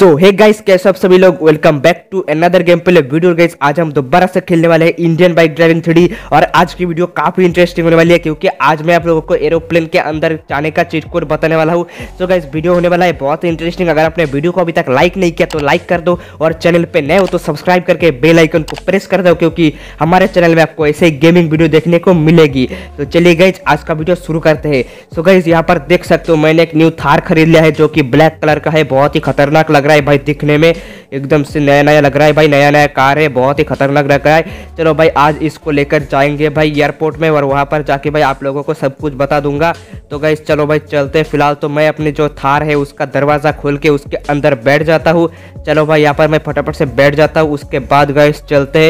सो hey guys कैसे आप सभी लोग welcome back to another game play video guys आज हम दोबारा से खेलने वाले हैं इंडियन बाइक ड्राइविंग थ्री और आज की वीडियो काफी इंटरेस्टिंग होने वाली है क्योंकि आज मैं आप लोगों को एरोप्लेन के अंदर जाने का चीट कोड बताने वाला हूँ सो गाइस वीडियो होने वाला है बहुत इंटरेस्टिंग अगर आपने वीडियो को अभी तक लाइक नहीं किया तो लाइक कर दो और चैनल पर नए हो तो सब्सक्राइब करके बेलाइकन को प्रेस कर दो क्योंकि हमारे चैनल में आपको ऐसे गेमिंग वीडियो देखने को मिलेगी तो चलिए गाइज आज का वीडियो शुरू करते हैं सो गाइज यहाँ पर देख सकते हो मैंने एक न्यू थार खरीद लिया है जो कि ब्लैक कलर का है बहुत ही खतरनाक लग रहा है भाई दिखने में एकदम से नया नया लग रहा है भाई नया नया कार है बहुत ही खतरनाक लग रहा है चलो भाई आज इसको लेकर जाएंगे भाई एयरपोर्ट में और वहाँ पर जाके भाई आप लोगों को सब कुछ बता दूंगा तो गई चलो भाई चलते फिलहाल तो मैं अपने जो थार है उसका दरवाज़ा खोल के उसके अंदर बैठ जाता हूँ चलो भाई यहाँ पर मैं फटाफट से बैठ जाता हूँ उसके बाद गैस चलते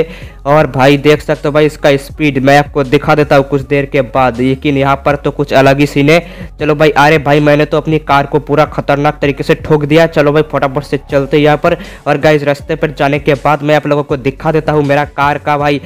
और भाई देख सकते हो भाई इसका स्पीड मैं आपको दिखा देता हूँ कुछ देर के बाद लेकिन यहाँ पर तो कुछ अलग ही सीन है चलो भाई अरे भाई मैंने तो अपनी कार को पूरा खतरनाक तरीके से ठोक दिया चलो भाई फटाफट से चलते यहाँ पर और गाइज रास्ते पर जाने के बाद मैं आप लोगों को दिखा देता हूँ मेरा कार का भाई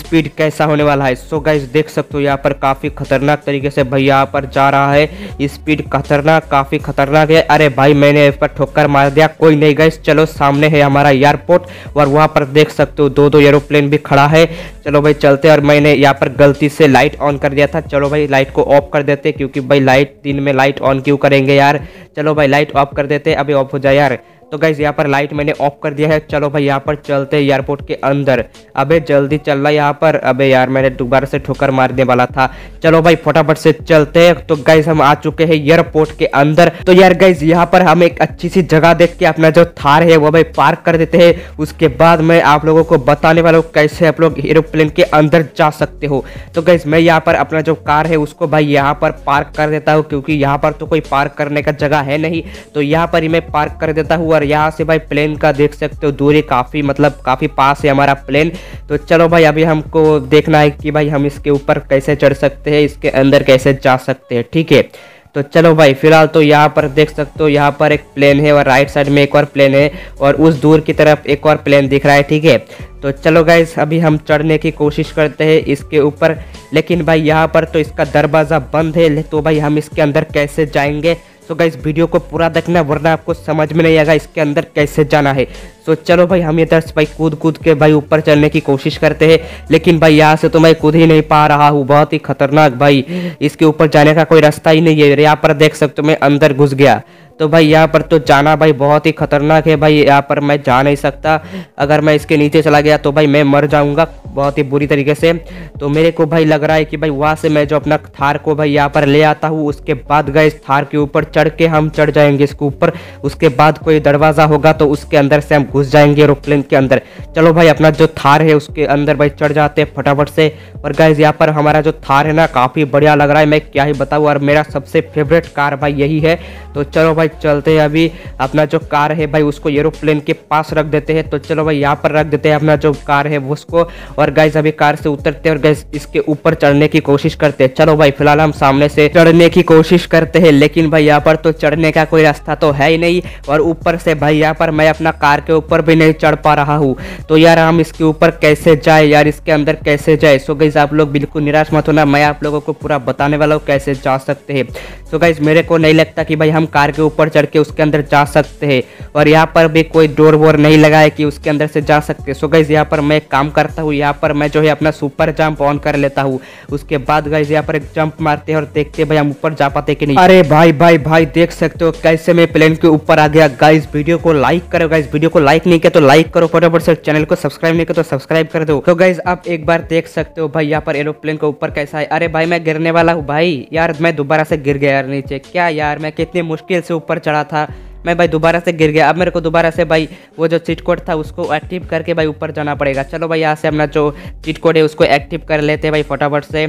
स्पीड कैसा होने वाला है सो गाइज देख सकते हो यहाँ पर काफ़ी खतरनाक तरीके से भाई यहाँ पर जा रहा है स्पीड खतरनाक काफ़ी खतरनाक है अरे भाई मैंने इस पर ठोकर मार दिया कोई नहीं गाइज चलो जस्ट सामने है हमारा एयरपोर्ट और वहाँ पर देख सकते हो दो दो एरोप्लेन भी खड़ा है चलो भाई चलते और मैंने यहाँ पर गलती से लाइट ऑन कर दिया था चलो भाई लाइट को ऑफ कर देते क्योंकि भाई लाइट दिन में लाइट ऑन क्यों करेंगे यार चलो भाई लाइट ऑफ कर देते अभी ऑफ हो जाए यार तो गाइज यहाँ पर लाइट मैंने ऑफ कर दिया है चलो भाई यहाँ पर चलते हैं एयरपोर्ट के अंदर अबे जल्दी चल रहा यहाँ पर अबे यार मैंने दोबारा से ठोकर मारने वाला था चलो भाई फटाफट से चलते हैं तो गाइज हम आ चुके हैं एयरपोर्ट के अंदर तो यार गाइज यहाँ पर हम एक अच्छी सी जगह देख के अपना जो थार है वो भाई पार्क कर देते हैं उसके बाद मैं आप लोगों को बताने वाला हूँ कैसे आप लोग एरोप्लेन के अंदर जा सकते हो तो गाइज मैं यहाँ पर अपना जो कार है उसको भाई यहाँ पर पार्क कर देता हूँ क्योंकि यहाँ पर तो कोई पार्क करने का जगह है नहीं तो यहाँ पर ही मैं पार्क कर देता हूँ और यहाँ से भाई प्लेन का देख सकते हो दूरी काफ़ी मतलब काफ़ी पास है हमारा प्लेन तो चलो भाई अभी हमको देखना है कि भाई हम इसके ऊपर कैसे चढ़ सकते हैं इसके अंदर कैसे जा सकते हैं ठीक है तो चलो भाई फिलहाल तो यहाँ पर देख सकते हो यहाँ पर एक प्लेन है और राइट साइड में एक और प्लेन है और उस दूर की तरफ एक और प्लेन दिख रहा है ठीक है तो चलो भाई अभी हम चढ़ने की कोशिश करते हैं इसके ऊपर लेकिन भाई यहाँ पर तो इसका दरवाज़ा बंद है तो भाई हम इसके अंदर कैसे जाएंगे सो गाइस वीडियो को पूरा देखना वरना आपको समझ में नहीं आएगा इसके अंदर कैसे जाना है सो तो चलो भाई हम इधर से भाई कूद कूद के भाई ऊपर चलने की कोशिश करते हैं लेकिन भाई यहाँ से तो मैं कूद ही नहीं पा रहा हूँ बहुत ही खतरनाक भाई इसके ऊपर जाने का कोई रास्ता ही नहीं है यहाँ पर देख सकते हो मैं अंदर घुस गया तो भाई यहाँ पर तो जाना भाई बहुत ही खतरनाक है भाई यहाँ पर मैं जा नहीं सकता अगर मैं इसके नीचे चला गया तो भाई मैं मर जाऊँगा बहुत ही बुरी तरीके से तो मेरे को भाई लग रहा है कि भाई वहाँ से मैं जो अपना थार को भाई यहाँ पर ले आता हूँ उसके बाद गए थार के ऊपर चढ़ के हम चढ़ जाएंगे इसके ऊपर उसके बाद कोई दरवाज़ा होगा तो उसके अंदर से हम घुस जाएंगे एरोप्लेन के अंदर चलो भाई अपना जो थार है उसके अंदर भाई चढ़ जाते हैं फटाफट से और गाइज यहाँ पर हमारा जो थार है ना काफ़ी बढ़िया लग रहा है मैं क्या ही बताऊँ और मेरा सबसे फेवरेट कार भाई यही है तो चलो भाई चलते हैं अभी अपना जो कार है भाई उसको एरोप्लेन के पास रख देते हैं तो चलो भाई यहाँ पर रख देते हैं अपना जो कार है उसको और गाइज अभी कार से उतरते हैं और गाइज इसके ऊपर चढ़ने की कोशिश करते हैं चलो भाई फिलहाल हम सामने से चढ़ने की कोशिश करते हैं लेकिन भाई यहाँ पर तो चढ़ने का कोई रास्ता तो है ही नहीं और ऊपर से भाई यहाँ पर मैं अपना कार के ऊपर भी नहीं चढ़ पा रहा हूँ तो यार हम इसके ऊपर कैसे जाए यार इसके अंदर कैसे जाए सो गई आप लोग बिल्कुल निराश मत होना मैं आप लोगों को पूरा बताने वाला हूँ कैसे जा सकते हैं सो गाइज मेरे को नहीं लगता कि भाई हम कार के ऊपर चढ़ के उसके अंदर जा सकते हैं और यहाँ पर भी कोई डोर वोर नहीं लगा है कि उसके अंदर से जा सकते सो गाइज यहाँ पर मैं काम करता हूँ यहाँ पर मैं जो है अपना सुपर जंप ऑन कर लेता हूँ उसके बाद गाइज यहाँ पर एक जंप मारते हैं और देखते भाई हम ऊपर जा पाते कि नहीं अरे भाई भाई भाई देख सकते हो कैसे मैं प्लेन के ऊपर आ गया गाइज वीडियो को लाइक करो गाइज वीडियो को लाइक नहीं किया तो लाइक करो फटाफट से चैनल को सब्सक्राइब नहीं किया तो सब्सक्राइब कर दो तो गाइज आप एक बार देख सकते हो भाई यहाँ पर एरोप्लेन के ऊपर कैसा है अरे भाई मैं गिरने वाला हूँ भाई यार मैं दोबारा से गिर गया यार नीचे क्या यार मैं कितनी मुश्किल से ऊपर चढ़ा था मैं भाई दोबारा से गिर गया अब मेरे को दोबारा से भाई वो जो चीट कोड था उसको एक्टिव करके भाई ऊपर जाना पड़ेगा चलो भाई यहाँ से अपना जो चीट कोड है उसको एक्टिव कर लेते हैं भाई फटाफट से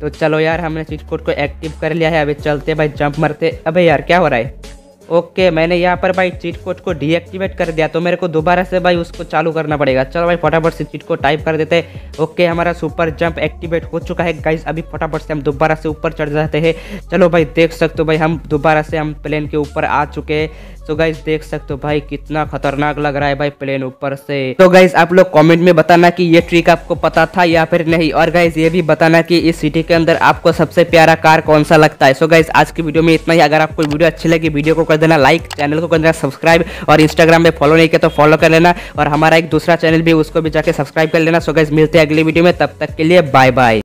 तो चलो यार हमने चीट कोड को एक्टिव कर लिया है अभी चलते भाई जंप मरते अबे यार क्या हो रहा है ओके मैंने यहाँ पर भाई चीट कोड को डीएक्टिवेट कर दिया तो मेरे को दोबारा से भाई उसको चालू करना पड़ेगा चलो भाई फटाफट से चीट को टाइप कर देते हैं ओके हमारा सुपर जंप एक्टिवेट हो चुका है गाइज अभी फटाफट से हम दोबारा से ऊपर चढ़ जाते हैं चलो भाई देख सकते हो भाई हम दोबारा से हम प्लेन के ऊपर आ चुके हैं तो गाइज देख सकते हो भाई कितना खतरनाक लग रहा है भाई प्लेन ऊपर से तो गाइज आप लोग कमेंट में बताना कि ये ट्रिक आपको पता था या फिर नहीं और गाइज ये भी बताना कि इस सिटी के अंदर आपको सबसे प्यारा कार कौन सा लगता है सो गाइस गाइज आज की वीडियो में इतना ही अगर आपको वीडियो अच्छी लगी वीडियो को कर देना लाइक चैनल को कर देना सब्सक्राइब और इंस्टाग्राम में फॉलो नहीं किया तो फॉलो कर लेना और हमारा एक दूसरा चैनल भी उसको भी जाके सब्सक्राइब कर लेना सो गाइज मिलते हैं अगली वीडियो में तब तक के लिए बाय बाय